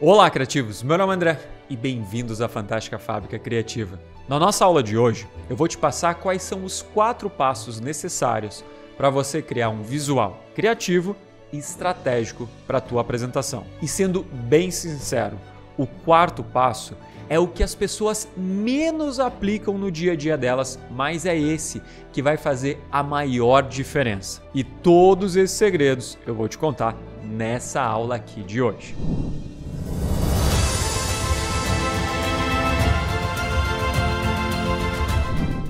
Olá, criativos! Meu nome é André e bem-vindos à Fantástica Fábrica Criativa. Na nossa aula de hoje, eu vou te passar quais são os quatro passos necessários para você criar um visual criativo e estratégico para a tua apresentação. E sendo bem sincero, o quarto passo é o que as pessoas menos aplicam no dia a dia delas, mas é esse que vai fazer a maior diferença. E todos esses segredos eu vou te contar nessa aula aqui de hoje.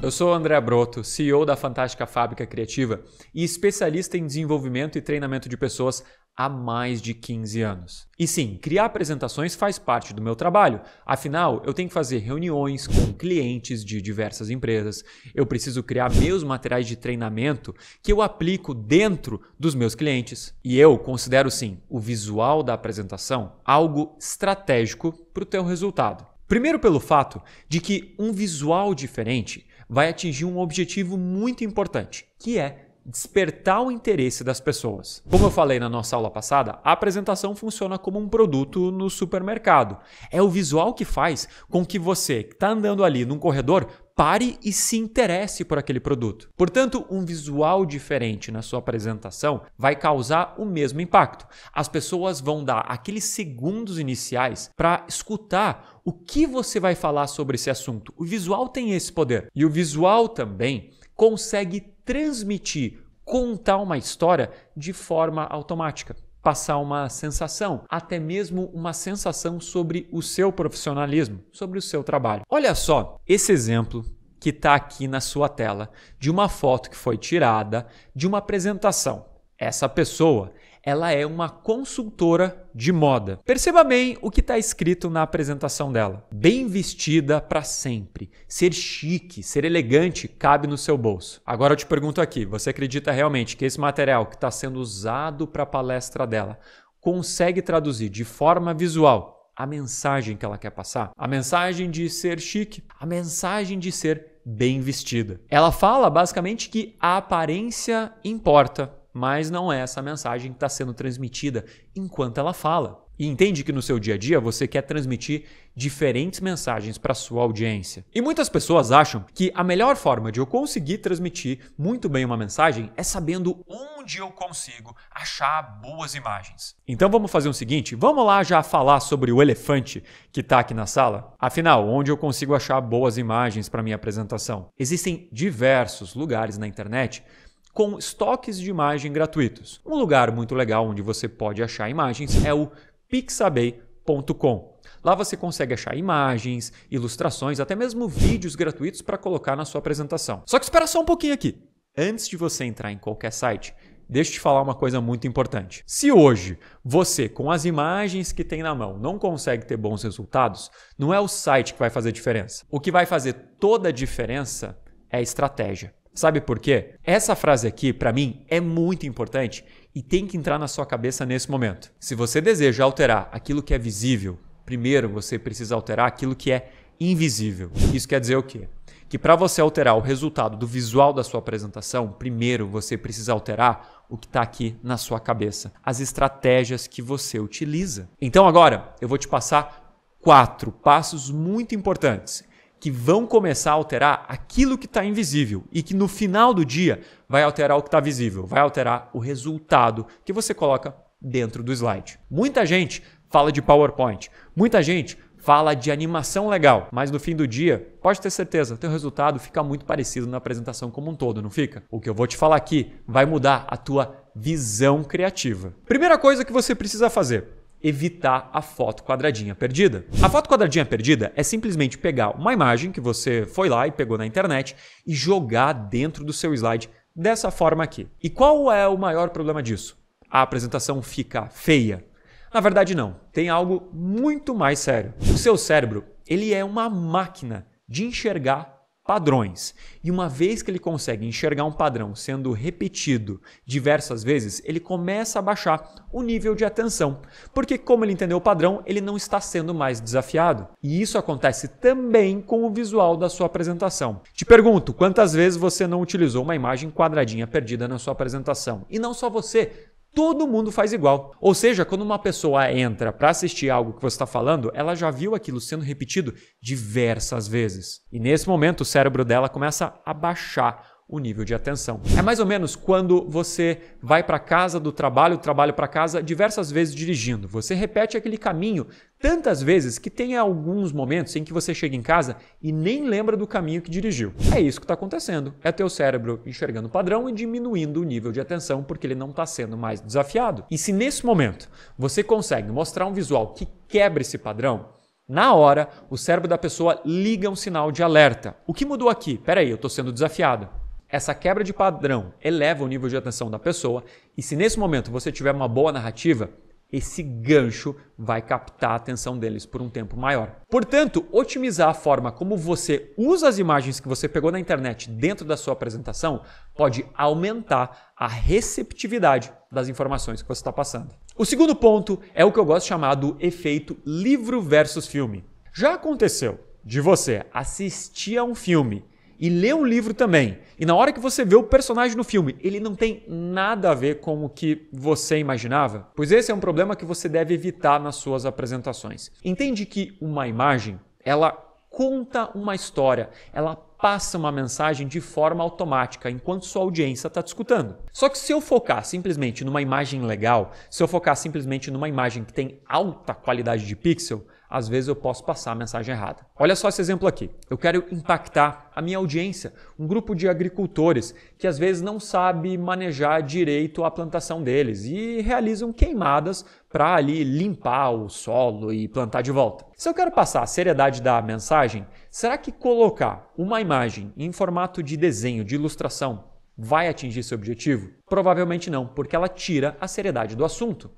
Eu sou o André Broto, CEO da Fantástica Fábrica Criativa e especialista em desenvolvimento e treinamento de pessoas há mais de 15 anos. E sim, criar apresentações faz parte do meu trabalho. Afinal, eu tenho que fazer reuniões com clientes de diversas empresas. Eu preciso criar meus materiais de treinamento que eu aplico dentro dos meus clientes. E eu considero sim o visual da apresentação algo estratégico para o teu resultado. Primeiro pelo fato de que um visual diferente vai atingir um objetivo muito importante, que é despertar o interesse das pessoas. Como eu falei na nossa aula passada, a apresentação funciona como um produto no supermercado. É o visual que faz com que você, que está andando ali num corredor, pare e se interesse por aquele produto. Portanto, um visual diferente na sua apresentação vai causar o mesmo impacto. As pessoas vão dar aqueles segundos iniciais para escutar o que você vai falar sobre esse assunto. O visual tem esse poder. E o visual também consegue transmitir, contar uma história de forma automática, passar uma sensação, até mesmo uma sensação sobre o seu profissionalismo, sobre o seu trabalho. Olha só esse exemplo que está aqui na sua tela de uma foto que foi tirada de uma apresentação. Essa pessoa ela é uma consultora de moda. Perceba bem o que está escrito na apresentação dela. Bem vestida para sempre. Ser chique, ser elegante cabe no seu bolso. Agora eu te pergunto aqui: você acredita realmente que esse material que está sendo usado para a palestra dela consegue traduzir de forma visual a mensagem que ela quer passar? A mensagem de ser chique, a mensagem de ser bem vestida. Ela fala basicamente que a aparência importa mas não é essa mensagem que está sendo transmitida enquanto ela fala. E entende que no seu dia a dia você quer transmitir diferentes mensagens para sua audiência. E muitas pessoas acham que a melhor forma de eu conseguir transmitir muito bem uma mensagem é sabendo onde eu consigo achar boas imagens. Então vamos fazer o seguinte, vamos lá já falar sobre o elefante que está aqui na sala. Afinal, onde eu consigo achar boas imagens para minha apresentação? Existem diversos lugares na internet com estoques de imagem gratuitos. Um lugar muito legal onde você pode achar imagens é o pixabay.com. Lá você consegue achar imagens, ilustrações, até mesmo vídeos gratuitos para colocar na sua apresentação. Só que espera só um pouquinho aqui. Antes de você entrar em qualquer site, deixa eu te falar uma coisa muito importante. Se hoje você, com as imagens que tem na mão, não consegue ter bons resultados, não é o site que vai fazer diferença. O que vai fazer toda a diferença é a estratégia. Sabe por quê? Essa frase aqui, para mim, é muito importante e tem que entrar na sua cabeça nesse momento. Se você deseja alterar aquilo que é visível, primeiro você precisa alterar aquilo que é invisível. Isso quer dizer o quê? Que para você alterar o resultado do visual da sua apresentação, primeiro você precisa alterar o que está aqui na sua cabeça, as estratégias que você utiliza. Então agora eu vou te passar quatro passos muito importantes que vão começar a alterar aquilo que está invisível e que no final do dia vai alterar o que está visível, vai alterar o resultado que você coloca dentro do slide. Muita gente fala de PowerPoint, muita gente fala de animação legal, mas no fim do dia, pode ter certeza, teu resultado fica muito parecido na apresentação como um todo, não fica? O que eu vou te falar aqui vai mudar a tua visão criativa. Primeira coisa que você precisa fazer, evitar a foto quadradinha perdida. A foto quadradinha perdida é simplesmente pegar uma imagem que você foi lá e pegou na internet e jogar dentro do seu slide dessa forma aqui. E qual é o maior problema disso? A apresentação fica feia. Na verdade não, tem algo muito mais sério. O seu cérebro, ele é uma máquina de enxergar padrões. E uma vez que ele consegue enxergar um padrão sendo repetido diversas vezes, ele começa a baixar o nível de atenção, porque como ele entendeu o padrão, ele não está sendo mais desafiado. E isso acontece também com o visual da sua apresentação. Te pergunto, quantas vezes você não utilizou uma imagem quadradinha perdida na sua apresentação? E não só você, todo mundo faz igual. Ou seja, quando uma pessoa entra para assistir algo que você está falando, ela já viu aquilo sendo repetido diversas vezes. E nesse momento, o cérebro dela começa a baixar o nível de atenção. É mais ou menos quando você vai para casa do trabalho, trabalho para casa diversas vezes dirigindo. Você repete aquele caminho tantas vezes que tem alguns momentos em que você chega em casa e nem lembra do caminho que dirigiu. É isso que está acontecendo. É teu cérebro enxergando o padrão e diminuindo o nível de atenção porque ele não está sendo mais desafiado. E se nesse momento você consegue mostrar um visual que quebre esse padrão, na hora, o cérebro da pessoa liga um sinal de alerta. O que mudou aqui? Peraí, eu estou sendo desafiado. Essa quebra de padrão eleva o nível de atenção da pessoa, e se nesse momento você tiver uma boa narrativa, esse gancho vai captar a atenção deles por um tempo maior. Portanto, otimizar a forma como você usa as imagens que você pegou na internet dentro da sua apresentação pode aumentar a receptividade das informações que você está passando. O segundo ponto é o que eu gosto de chamar do efeito livro versus filme. Já aconteceu de você assistir a um filme e lê o livro também. E na hora que você vê o personagem no filme, ele não tem nada a ver com o que você imaginava? Pois esse é um problema que você deve evitar nas suas apresentações. Entende que uma imagem, ela conta uma história, ela passa uma mensagem de forma automática enquanto sua audiência está escutando. Só que se eu focar simplesmente numa imagem legal, se eu focar simplesmente numa imagem que tem alta qualidade de pixel, às vezes eu posso passar a mensagem errada. Olha só esse exemplo aqui. Eu quero impactar a minha audiência, um grupo de agricultores que às vezes não sabe manejar direito a plantação deles e realizam queimadas para ali limpar o solo e plantar de volta. Se eu quero passar a seriedade da mensagem, será que colocar uma imagem em formato de desenho, de ilustração, vai atingir seu objetivo? Provavelmente não, porque ela tira a seriedade do assunto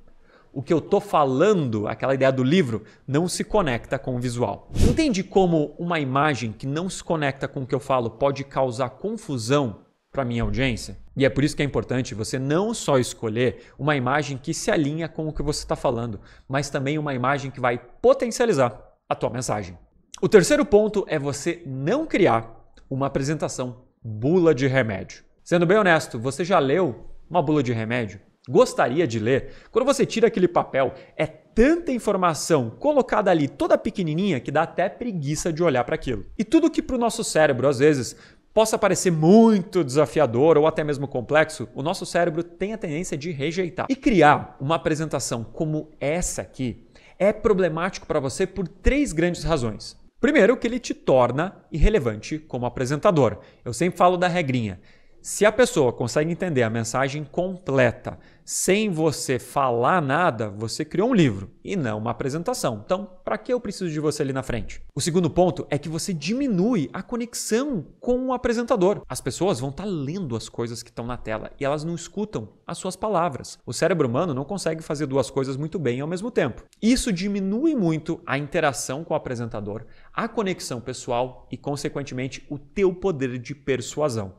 o que eu tô falando, aquela ideia do livro, não se conecta com o visual. Entende como uma imagem que não se conecta com o que eu falo pode causar confusão para minha audiência? E é por isso que é importante você não só escolher uma imagem que se alinha com o que você está falando, mas também uma imagem que vai potencializar a tua mensagem. O terceiro ponto é você não criar uma apresentação bula de remédio. Sendo bem honesto, você já leu uma bula de remédio? gostaria de ler, quando você tira aquele papel, é tanta informação colocada ali, toda pequenininha, que dá até preguiça de olhar para aquilo. E tudo que para o nosso cérebro, às vezes, possa parecer muito desafiador ou até mesmo complexo, o nosso cérebro tem a tendência de rejeitar. E criar uma apresentação como essa aqui é problemático para você por três grandes razões. Primeiro, que ele te torna irrelevante como apresentador. Eu sempre falo da regrinha. Se a pessoa consegue entender a mensagem completa sem você falar nada, você criou um livro e não uma apresentação. Então, para que eu preciso de você ali na frente? O segundo ponto é que você diminui a conexão com o apresentador. As pessoas vão estar tá lendo as coisas que estão na tela e elas não escutam as suas palavras. O cérebro humano não consegue fazer duas coisas muito bem ao mesmo tempo. Isso diminui muito a interação com o apresentador, a conexão pessoal e, consequentemente, o teu poder de persuasão.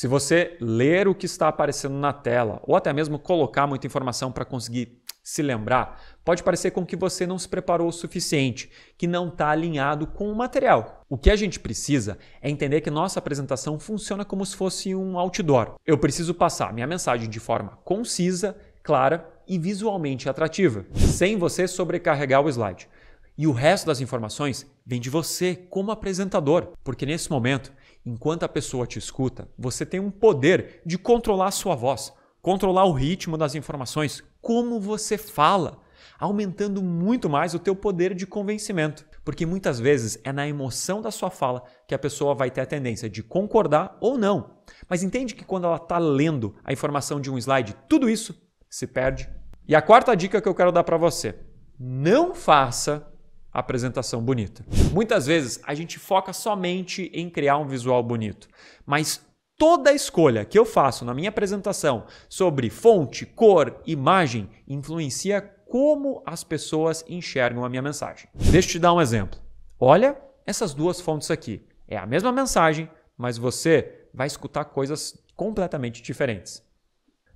Se você ler o que está aparecendo na tela, ou até mesmo colocar muita informação para conseguir se lembrar, pode parecer com que você não se preparou o suficiente, que não está alinhado com o material. O que a gente precisa é entender que nossa apresentação funciona como se fosse um outdoor. Eu preciso passar minha mensagem de forma concisa, clara e visualmente atrativa, sem você sobrecarregar o slide. E o resto das informações vem de você como apresentador, porque nesse momento Enquanto a pessoa te escuta, você tem um poder de controlar a sua voz, controlar o ritmo das informações, como você fala, aumentando muito mais o teu poder de convencimento. Porque muitas vezes é na emoção da sua fala que a pessoa vai ter a tendência de concordar ou não. Mas entende que quando ela está lendo a informação de um slide, tudo isso se perde. E a quarta dica que eu quero dar para você: não faça apresentação bonita. Muitas vezes a gente foca somente em criar um visual bonito, mas toda escolha que eu faço na minha apresentação sobre fonte, cor, imagem influencia como as pessoas enxergam a minha mensagem. Deixa eu te dar um exemplo. Olha essas duas fontes aqui. É a mesma mensagem, mas você vai escutar coisas completamente diferentes.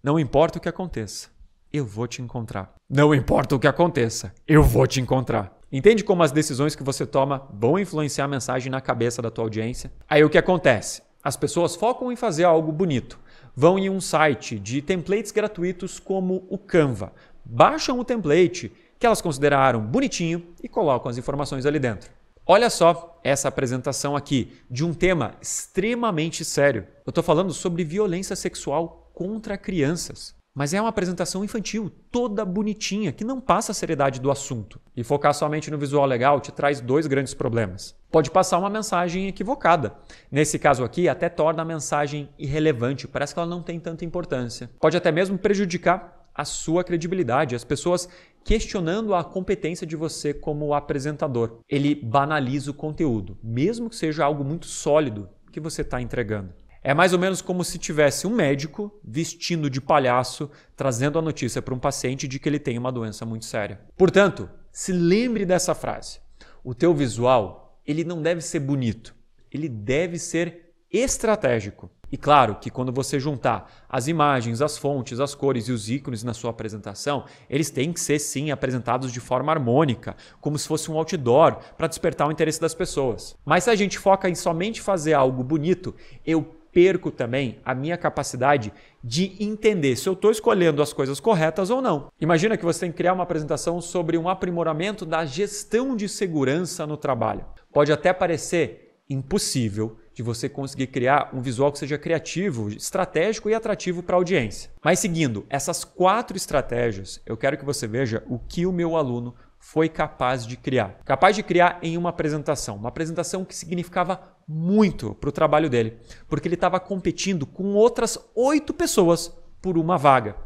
Não importa o que aconteça, eu vou te encontrar. Não importa o que aconteça, eu vou te encontrar. Entende como as decisões que você toma vão influenciar a mensagem na cabeça da tua audiência? Aí o que acontece? As pessoas focam em fazer algo bonito. Vão em um site de templates gratuitos como o Canva. Baixam o template que elas consideraram bonitinho e colocam as informações ali dentro. Olha só essa apresentação aqui de um tema extremamente sério. Eu estou falando sobre violência sexual contra crianças. Mas é uma apresentação infantil, toda bonitinha, que não passa a seriedade do assunto. E focar somente no visual legal te traz dois grandes problemas. Pode passar uma mensagem equivocada. Nesse caso aqui, até torna a mensagem irrelevante, parece que ela não tem tanta importância. Pode até mesmo prejudicar a sua credibilidade, as pessoas questionando a competência de você como apresentador. Ele banaliza o conteúdo, mesmo que seja algo muito sólido que você está entregando. É mais ou menos como se tivesse um médico vestindo de palhaço trazendo a notícia para um paciente de que ele tem uma doença muito séria. Portanto, se lembre dessa frase. O teu visual, ele não deve ser bonito. Ele deve ser estratégico. E claro que quando você juntar as imagens, as fontes, as cores e os ícones na sua apresentação, eles têm que ser sim apresentados de forma harmônica, como se fosse um outdoor para despertar o interesse das pessoas. Mas se a gente foca em somente fazer algo bonito, eu perco também a minha capacidade de entender se eu estou escolhendo as coisas corretas ou não. Imagina que você tem que criar uma apresentação sobre um aprimoramento da gestão de segurança no trabalho. Pode até parecer impossível de você conseguir criar um visual que seja criativo, estratégico e atrativo para a audiência. Mas seguindo essas quatro estratégias, eu quero que você veja o que o meu aluno foi capaz de criar. Capaz de criar em uma apresentação, uma apresentação que significava muito para o trabalho dele, porque ele estava competindo com outras oito pessoas por uma vaga.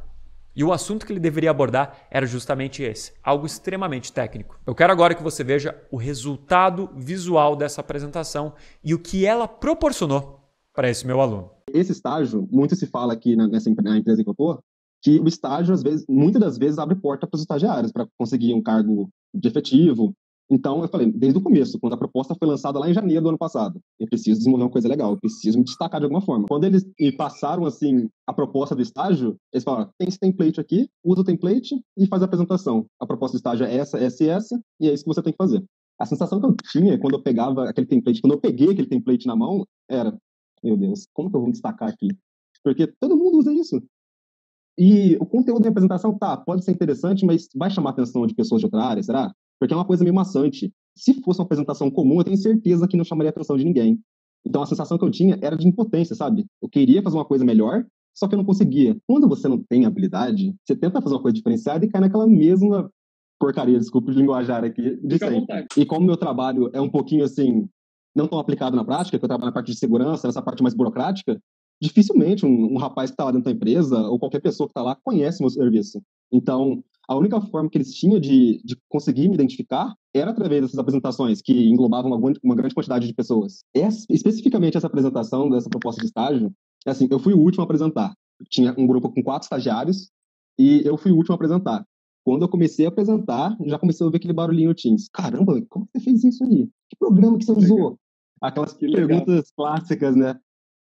E o assunto que ele deveria abordar era justamente esse, algo extremamente técnico. Eu quero agora que você veja o resultado visual dessa apresentação e o que ela proporcionou para esse meu aluno. Esse estágio, muito se fala aqui na, empresa que eu estou, que o estágio, às vezes, muitas das vezes, abre porta para os estagiários para conseguir um cargo de efetivo. Então, eu falei, desde o começo, quando a proposta foi lançada lá em janeiro do ano passado, eu preciso desenvolver uma coisa legal, eu preciso me destacar de alguma forma. Quando eles me passaram, assim, a proposta do estágio, eles falaram, tem esse template aqui, usa o template e faz a apresentação. A proposta do estágio é essa, essa e essa, e é isso que você tem que fazer. A sensação que eu tinha quando eu pegava aquele template, quando eu peguei aquele template na mão, era, meu Deus, como que eu vou me destacar aqui? Porque todo mundo usa isso. E o conteúdo da apresentação, tá, pode ser interessante, mas vai chamar a atenção de pessoas de outra área, será? Porque é uma coisa meio maçante. Se fosse uma apresentação comum, eu tenho certeza que não chamaria a atenção de ninguém. Então a sensação que eu tinha era de impotência, sabe? Eu queria fazer uma coisa melhor, só que eu não conseguia. Quando você não tem habilidade, você tenta fazer uma coisa diferenciada e cai naquela mesma porcaria, desculpa o linguajar aqui, de sempre. E como meu trabalho é um pouquinho assim, não tão aplicado na prática, que eu trabalho na parte de segurança, nessa parte mais burocrática, dificilmente um, um rapaz que está lá dentro da empresa ou qualquer pessoa que está lá conhece meu serviço. Então, a única forma que eles tinham de, de conseguir me identificar era através dessas apresentações que englobavam uma, uma grande quantidade de pessoas. Essa, especificamente essa apresentação dessa proposta de estágio, é assim, eu fui o último a apresentar. Tinha um grupo com quatro estagiários e eu fui o último a apresentar. Quando eu comecei a apresentar, já comecei a ver aquele barulhinho no Teams. Caramba, como você fez isso aí? Que programa que você usou? Aquelas perguntas clássicas, né?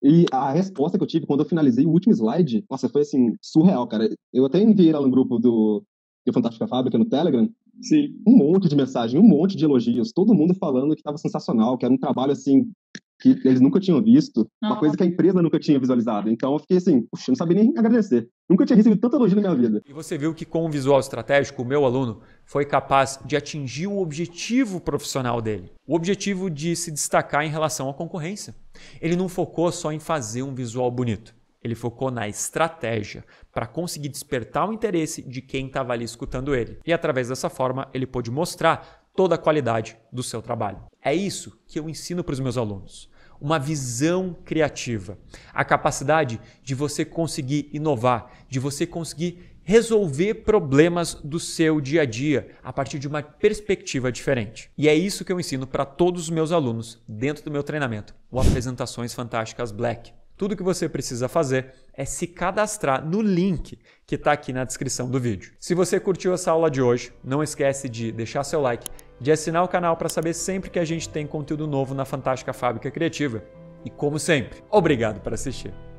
E a resposta que eu tive quando eu finalizei o último slide, nossa, foi assim, surreal, cara. Eu até enviei lá no grupo do, do Fantástica Fábrica, no Telegram, Sim. um monte de mensagem, um monte de elogios, todo mundo falando que estava sensacional, que era um trabalho assim que eles nunca tinham visto, uma coisa que a empresa nunca tinha visualizado. Então eu fiquei assim, puxa, não sabia nem agradecer. Nunca tinha recebido tanta elogio na minha vida. E você viu que com o visual estratégico, o meu aluno foi capaz de atingir o objetivo profissional dele, o objetivo de se destacar em relação à concorrência. Ele não focou só em fazer um visual bonito. Ele focou na estratégia para conseguir despertar o interesse de quem estava ali escutando ele. E através dessa forma, ele pôde mostrar toda a qualidade do seu trabalho. É isso que eu ensino para os meus alunos. Uma visão criativa, a capacidade de você conseguir inovar, de você conseguir resolver problemas do seu dia a dia a partir de uma perspectiva diferente. E é isso que eu ensino para todos os meus alunos dentro do meu treinamento, o Apresentações Fantásticas Black. Tudo que você precisa fazer é se cadastrar no link que está aqui na descrição do vídeo. Se você curtiu essa aula de hoje, não esquece de deixar seu like de assinar o canal para saber sempre que a gente tem conteúdo novo na Fantástica Fábrica Criativa. E como sempre, obrigado por assistir.